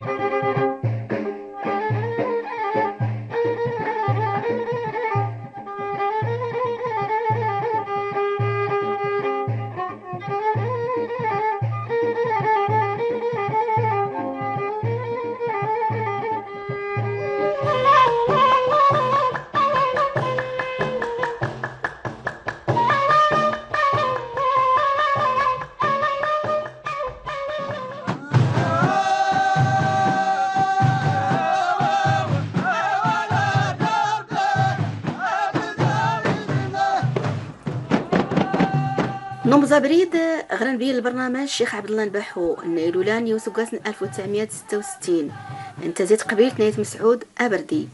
thank you رمزة بريد غران بيه البرنامج الشيخ عبد الله نباحو نيلولاني وسقاسن 1966 انت زيت قبيلة نايت مسعود أبردي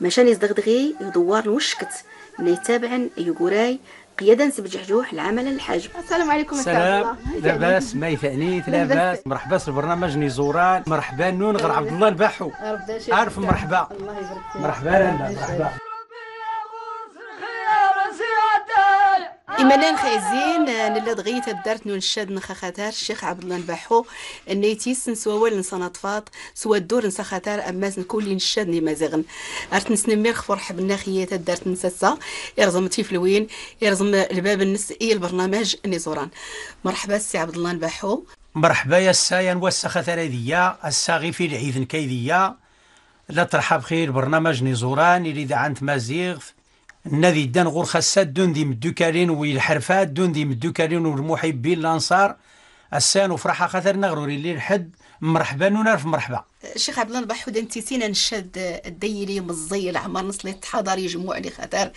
مشان يزدغدغي يدوار نوشكت نايت يقوراي قيادا سبجحجوح العمل الحاج السلام عليكم السلام لاباس ما يثانيت لاباس مرحبا في البرنامج نيزوران مرحبا نون غير عبد الله نباحو عارف مرحبا الله يبارك مرحبا. مرحبا مرحبا إمنان خايزين نلا دغيت الدرت نون الشاد نخاخاتار الشيخ عبد الله نباحو نيتيس نسوال نصنطفات سوا الدور نسخاتار أماس لي نشاد عرفت نسني نسنمير فرح بالناخيات الدرت نساسا يرزم تيفلوين يرزم الباب النس إي البرنامج نيزوران مرحبا سي عبد الله نباحو مرحبا يا السايا والسخاتار ذيا الساغي في العيد كيديا لا ترحب خير برنامج نزوران اللي دعنت مازيغ نادي دان غرخسات دون ذي مدوكالين الحرفات دون ذي مدوكالين والمحبين الانصار السان وفرحه خاطر نغروري اللي الحد مرحبا ونعرف مرحبا شيخ عبد الله البحود انت تينا نشد الديلي مزي العمر نص اللي تحضر يجمع لي خاطر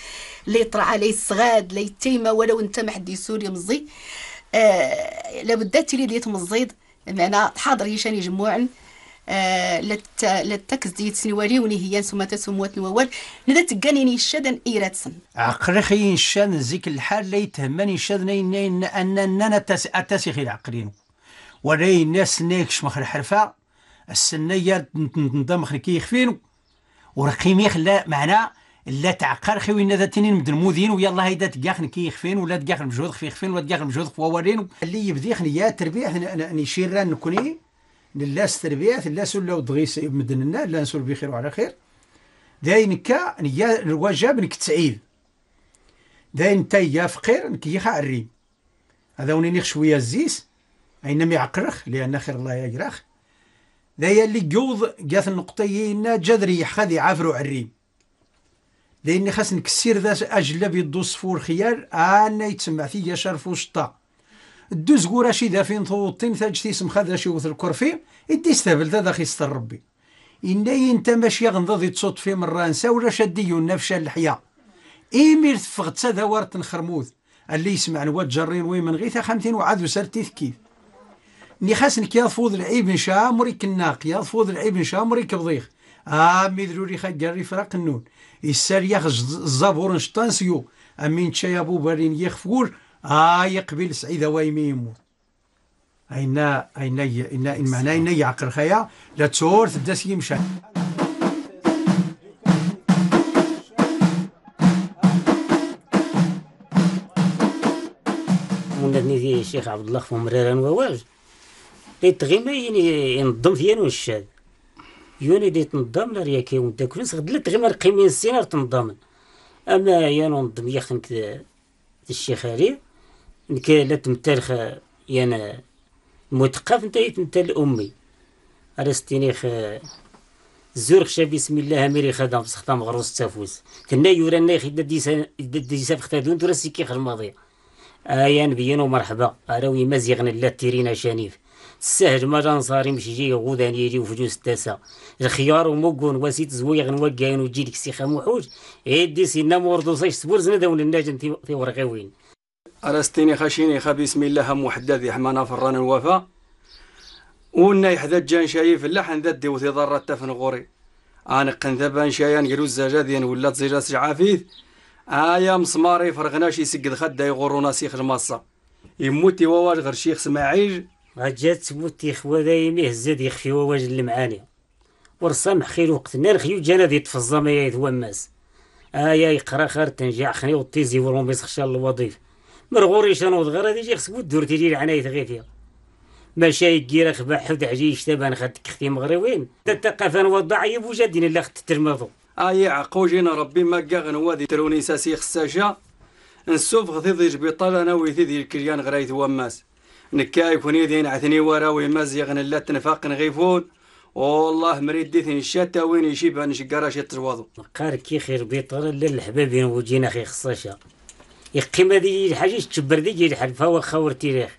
لي طرع لي صغاد لي تيمه ولو انت ما حد يسوري مزي آه لابد تيلي ديت مزيد معنا تحضر يشان يجمعن آه، للتكزديت وني هي ثم تسموات نوال ندت تقانيني الشادن إيراتسن عقري خيين الشادن زيك الحال لا يتهمني الشادن أن أننا أتاسي خير عقرين وري الناس ناكش مخر حرفة السنية نضم خير كي يخفين ورقيمي خلا معنا لا تعقر خي وين ذا تنين مد ويا الله هيدا تقاخن كي يخفين ولا تقاخن مجهود خفي يخفين ولا تقاخن بجوض خواورين اللي يبدي خنيا تربيح نشير نكوني لا ستربيات لو سلا ودغيس مدننا لا نسول بخير وعلى خير داين كا نيا الواجب انك تعيد داين تا يا فقير انك يخا الريم هذا وني نخ شويه الزيس اينما يعقرخ لان خير الله يجرخ ذايا اللي جوض جاث النقطيين جذري يحخذ عافرو عريم لاني خاص نكسر ذا اجلب يدو صفور خيار انا يتسمع فيا شرف شرفو دوز شي دافين ثوطين تاجتي سمخاد شي وث الكرفي إدي استهبل ذا داخي ستر ربي إني انت ماشي غنضضي تصوت في مرة نسا ولا شدي ينفشا اللحية إيمير تفغت سادا ورت نخرموث اللي يسمع نواد جرين وي من غيثا خمتين وعاد سرتي ثكيف ني خاس نك فوض العيب نشا مريك الناق فوض العيب نشا مريك بضيخ آه مي ذروري خا جري فراق النون يسال ياخ الزابور نشطان سيو أمين تشايا بو بارين يخفور آه يقبل سعيد وايمي يموت أين أين أين إن معناه أين يعقل خيا لا تور تداس يمشى ونادني ذي الشيخ عبد الله فمرارا وواج يتغيما ينظم ثيان والشاد يوني ديت تنظم لا رياكي وداك فلوس غد لا تغيما رقيمين السينار تنظم اما يا ننظم يا خنك الشيخ علي نكي لا تمتلخ يانا متقف انت يتمثل امي ارستيني خ زور خشا بسم الله ميري خدام سختام غروس تافوز كنا يورانا يخي ديسا ديسا دون تورا سيكي خل الماضي ايا نبيان مرحبا اراوي مزيغنا لا تيرينا شانيف السهل ما جانصاري مشي جي غودان يجي وفجوس التاسع الخيار وموكون وسيت زويغ نوكاين وجي لك سيخا محوج ايدي سينا موردوساش سبور زنا داون الناجن في وين أرستيني خشيني خا بسم الله هم وحداذي حمانا فران الوفا ونا يحدا جان شايف اللحن ذا دي وثي ضرة تفن غوري أنا قنذبان شايان قلو الزجاذين ولا تزجاس عافيث آيا مسماري فرغناش يسقد خدا يغورو سيخ المصة يموتي وواج غير شيخ سماعيل غجات تموتي خواذاينيه هزاد يخفي وواج المعاني ورسام خير وقتنا خيو جانا ذي تفزا ما يثوى الناس آيا يقرا خار تنجع عخني وطيزي ورومي سخشال الوظيفه مرغوري شنو غير هذه جي خصك ودور تيجي العناية غيثيا ماشي كيرا خبا حد عجيش تبان خد كختي مغربين تتقف نوضع يبوجدين اللي خت ترمضو اي آه، عقو جينا ربي ما كاغ نوادي تروني ساسي خساشا نسوف غثيض جبيطال انا ويثي ديال الكريان غرايت وماس نكاي كوني دين عثني وراوي ماز يغن لا تنفاق نغيفون والله مريد ديث نشاتا وين يشيبها نشقرا شي تزواضو قارك كي خير بيطال لا الحبابين وجينا خي خصاشا يقيم هذه الحاجة تشبر ذي الحرف هو خور تاريخ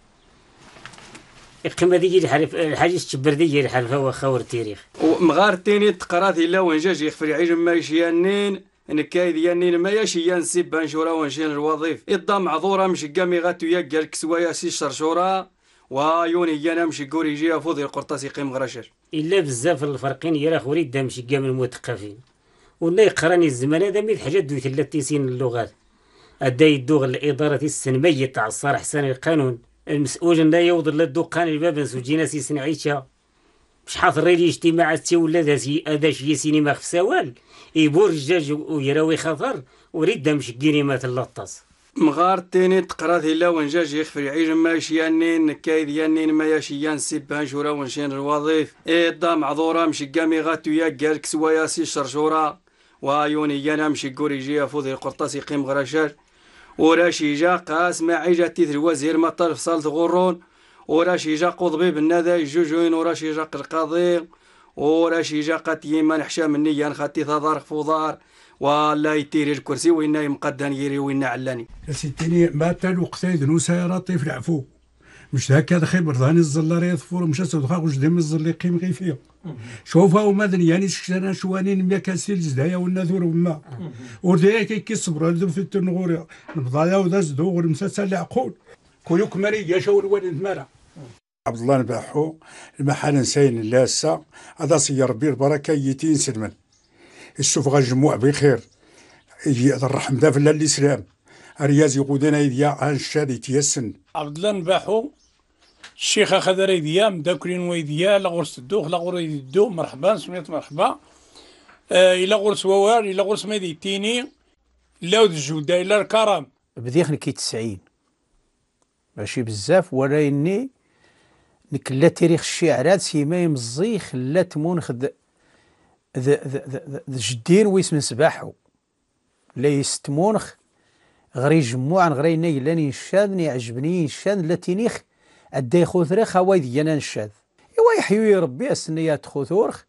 يقيم هذه الحاجة تشبر ذي الحرف هو خور تاريخ ومغار تاني تقرا ذي لا جاج يخفر عيش ما يشيانين نكايد يانين ما ياش ينسيب بانشورا ونشين الوظيف الضم معذورة مش قامي غاتو يقال كسوايا سي شرشورة ويوني يانا مشي قوري يجي فوضي القرطاس يقيم غراشر إلا بزاف الفرقين يا خوري دا مشي قام المثقفين ولا يقراني الزمان هذا ميت حاجة دوث تيسين اللغات أدي الدوغ لإدارة السن ميت تاع الصار سنة القانون المسؤول لا يوضل للدوقان الباب سجينا سي سنعيشة مش حاضر لي اجتماع تي ولا هذا شي سينما في سوال يبور الجاج ويراوي خطر وريد مشكيني مات اللطاس مغار تيني تقرا لا ونجاج يخفر يعيش ما شيانين كايد يانين ما ياشيان سيبان شورا ونشين الوظيف ايه دا معذورة قامي غاتو يا قالك سوايا سي شرشورة ويوني مشي قوري جيا فوضي قرطاسي قيم غرشاش وراشي جا قاس ما عيجا تيثر وزير مطر فصالت غرون وراشي جا قضبي بالنذا جوجوين وراشي جا قرقاضي وراشي جا قاتيين ما نحشا مني يان خاتي ثضار فوضار ولا يتيري الكرسي وين مقدن يري وين علاني ستيني ما تلوقتي دنوسا رطيف العفو مش هكا الخبر ثاني الزلار يظفر مش وش وجدهم الزل يقيم غي شوف شوفها يعني وما يعني شكنا شوانين ميا كاسيل زدايا والنذور وما وردايا كي كيصبروا لدم في التنغوريا نبضايا ودا داز دوغ المسلسل العقول كلوك مري يا شاور والد مالا عبد الله نباحو المحل نساين لاسا هذا سي ربي البركه يتين سلمن السوف غجموع بخير الرحم دافلا الاسلام الرياز يقودنا يديا عن الشادي يتيسن عبد الله نباحو الشيخ اخذ ريديا مداكلين ويديا لا غرس الدوخ لا غرس الدو مرحبا سميت مرحبا الى آه، إلا غرس ووار إلا غرس ميدي تيني لاود الجودة إلا الكرم بديخ كي تسعين ماشي بزاف ولا إني نك لا خلات الشعرات سيما يمزي خلا تمون خد جدير ويس من سباحو لا مونخ غري جموع غري نيلان ينشاد يعجبني ينشاد لا تينيخ أدي خوثريخ أوايد ينا الشاذ إوا يحيو ربي السنية تخوثورخ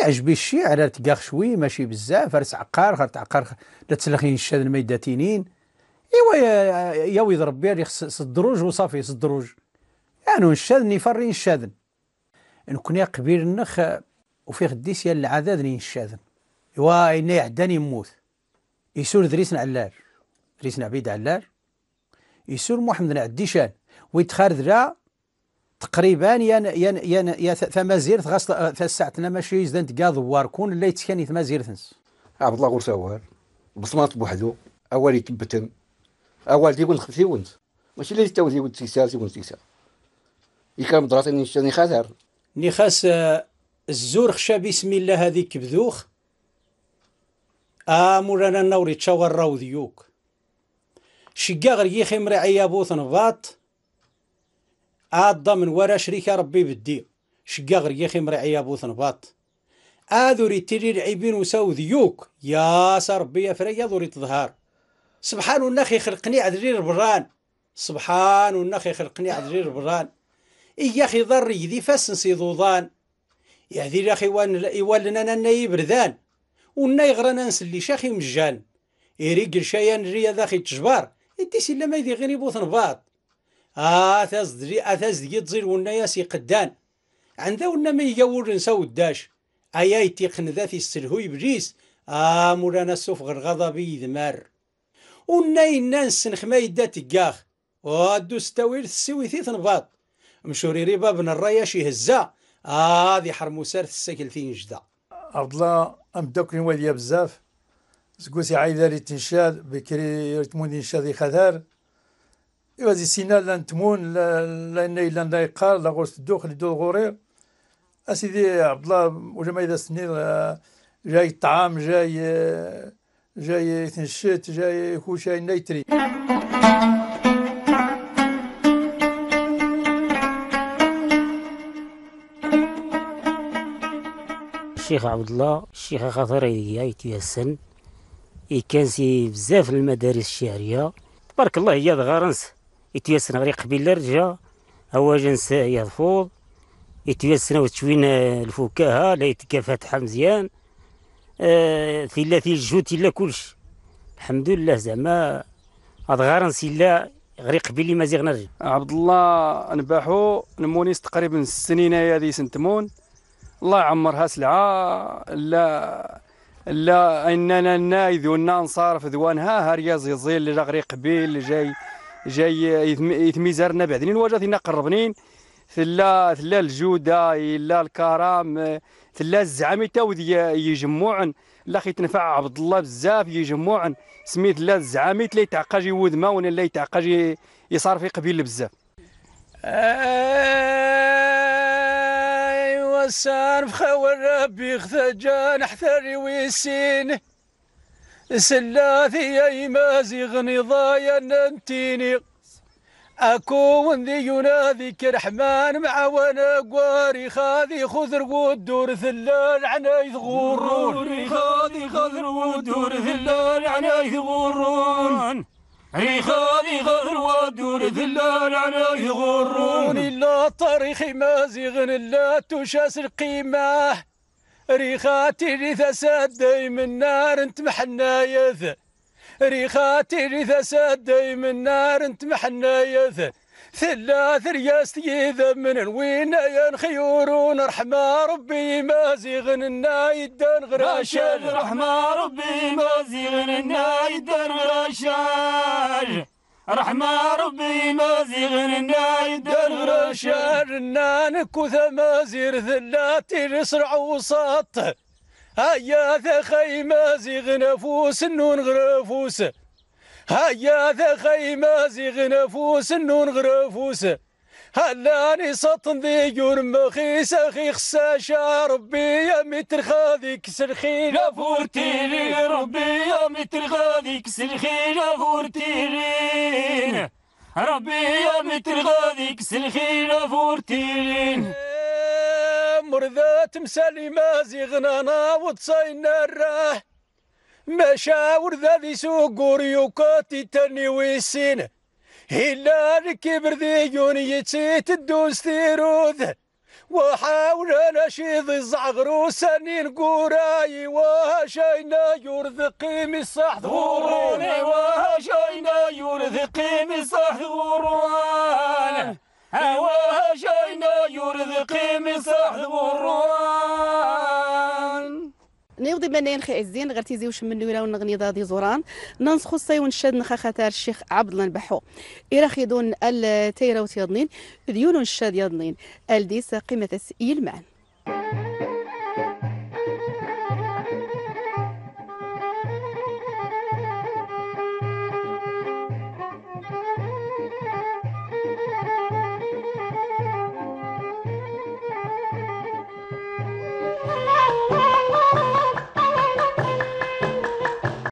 يعجبي الشيع على تقاخ شوي ماشي بزاف رس عقار خرت عقار لا تسلخين الشاد الميداتينين إوا يويد ربي صدروج الدروج وصافي الدروج يعني الشاذ يفرين الشاذ نكون قبيل النخ وفي غديس يا العذاب الشاذ إوا إنا يعداني موث يسور دريسن علار دريسن عبيد علار يسور محمد عديشان ويتخاردرا تقريبا يا يا يا يا ثمازيرت غاس ثساعتنا ماشي يزدان تكا دوار كون اللي يتكان ثمازيرت نس عبد الله غور سوار بصمات بوحدو اول يتبتن اول تيكون خمسي وانت ماشي اللي تاو تيكون تيسا تيكون تيسا يكرم دراتي ني خاسر نيخاس خاس آه، الزور خشا بسم الله هذيك كبذوخ آه، انا نوري تشاور راو ديوك شقا غير يخي مرعي بوث نباط عضة من ورا شريك ربي بدي شقا غير يا خي مرعي ابو ثنباط هذو تيري العيبين وساو ذيوك يا ربي يا فري ذوري تظهر سبحان النخي خلقني عذرير بران سبحان النخي خلقني عذرير بران يا خي ضري ذي فاس ضوضان يا ذي لاخي وان يولنا نانا بردان ونا يغرانا نسلي شاخي مجان يريق الشيان ريا ذاخي تجبار انتي سيلا ما يدي غير يبوث نباط آه، أتزدري أتزدي تزير ونا ياسي قدان عنده ونا ما يقول نساو الداش أيا يتيقن ذاتي السلهو يبريس آه مولانا السوف غر غضبي يذمار ونا ينا نسنخ ما يدا تقاخ وادو آه، ستاويل السوي ثي تنباط مشوري ريبا بن الراياش يهزا هذه آه حرموسار الساكل ثين جدا ام أمدوكرين واليا بزاف سكوسي عايدة لي تنشاد بكري تموني نشاد خذار إوا زي سينا لان تمون لان لان لا يقار لا غوش تدوخ لي دور غورير أسيدي عبد الله وجماعة إذا سنين آه، جاي الطعام جاي آه، جاي تنشت جاي كوشاي نيتري الشيخ عبد الله الشيخ خاطر يتيسن يكنسي بزاف المدارس الشعريه تبارك الله هي ذا غرنس يتيسن غير قبيل رجا هو جنس يضفوض يتيسن وتشوين الفكاهة لا يتكافات مزيان أه في الجهود إلا كلش الحمد لله زعما هاد غار الله غير قبيل ما زيغ نرجع عبد الله نباحو نمونيس تقريبا السنين هذه سنتمون الله يعمرها سلعه لا لا اننا نايذ نصارف ذوانها هرياز زيزيل اللي غريق قبيل اللي جاي جاي يتميزرنا بعدين يعني الواجهات هنا قربنين ثلا ثلا الجوده الا الكرم ثلا الزعامي تا يجمعن لا خي تنفع عبد الله بزاف يجمعن سميت لا الزعامي تلا يتعقى ود ما ولا لا يتعقى يصار في قبيل بزاف ايوا صار خوال ربي خذا جان حثري ويسين سلاثي أي مازيغ ضايا ننتيني أكون ذي ينادي كرحمن مع وانا قواري خاذي خذر ودور ثلال عنا يثغرون خاذي خذر ودور ثلال عنا اي خاذي خذر ودور ذلال على يغرون إلا طريخي مازيغن لا تشاس القيمة ريخاتي ريثا سادي من نار انت محنايث ريخاتي ريثا سادي من نار انت محنايث ثلاث رياس تيذا من الوين يا رحمة ربي ما زيغن النايد يدان رحمة ربي ما زيغن النايد يدان رحمة ربي ما زغننا يدر شارنا نكوث مازير ذلاتي نسرع وسط هيا ثخي ما فوس النون غرفوس هيا ثخي ما زغنا فوس النون غرفوس هلاني سطن ذي مخي سخي خساشا ربي يا متر خاذي كسر خير لي ربي يا متر خاذي كسر خير لي ربي يا متر خاذي كسر خير لي مرذات مسالي مازي غنانا وتصينا الراه مشاور ذا لي سوق وريوكاتي تاني ويسين إلا الكبر ذيون يتيت الدوس تيروذ وحاول نشيد الزعغرو سنين قوراي وهشينا يرذقي من صح ظهوروني وهشينا يرذقي من صح ذوروان وهشينا يرذقي من صح ذوروان نيوضي بنين خي عزين غير تيزي وش من ولا ونغني دادي زوران ننسخو الصي ونشد نخا الشيخ عبد الله نبحو خيدون التيرا وتيضنين ديون الشاد يضنين الديس قيمة السئيل معن